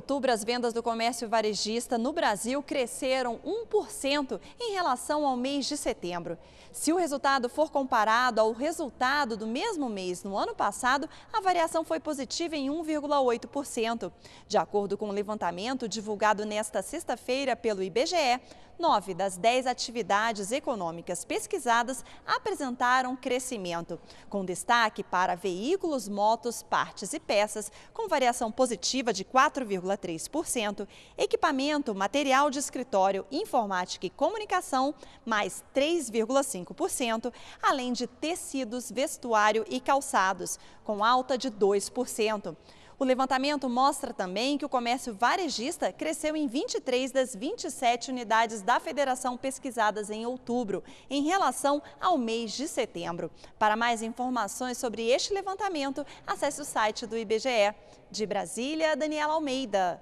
outubro, as vendas do comércio varejista no Brasil cresceram 1% em relação ao mês de setembro. Se o resultado for comparado ao resultado do mesmo mês no ano passado, a variação foi positiva em 1,8%. De acordo com o um levantamento divulgado nesta sexta-feira pelo IBGE, nove das dez atividades econômicas pesquisadas apresentaram crescimento, com destaque para veículos, motos, partes e peças, com variação positiva de 4, 3,3%, equipamento, material de escritório, informática e comunicação, mais 3,5%, além de tecidos, vestuário e calçados, com alta de 2%. O levantamento mostra também que o comércio varejista cresceu em 23 das 27 unidades da federação pesquisadas em outubro, em relação ao mês de setembro. Para mais informações sobre este levantamento, acesse o site do IBGE. De Brasília, Daniela Almeida.